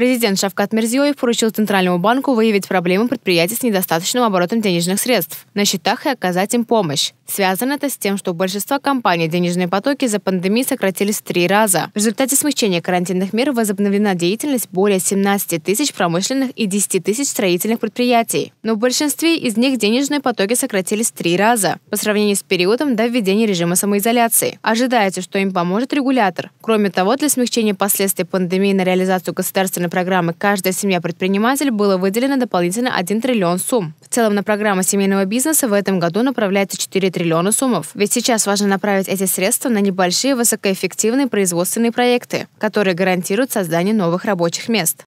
Президент Шавкат Мерзиоев поручил Центральному банку выявить проблемы предприятий с недостаточным оборотом денежных средств на счетах и оказать им помощь. Связано это с тем, что у большинства компаний денежные потоки за пандемии сократились в три раза. В результате смягчения карантинных мер возобновлена деятельность более 17 тысяч промышленных и 10 тысяч строительных предприятий. Но в большинстве из них денежные потоки сократились в три раза по сравнению с периодом до введения режима самоизоляции. Ожидается, что им поможет регулятор. Кроме того, для смягчения последствий пандемии на реализацию государственной программы «Каждая семья предприниматель» было выделено дополнительно 1 триллион сумм. В целом на программу семейного бизнеса в этом году направляется 4 триллиона суммов. Ведь сейчас важно направить эти средства на небольшие высокоэффективные производственные проекты, которые гарантируют создание новых рабочих мест.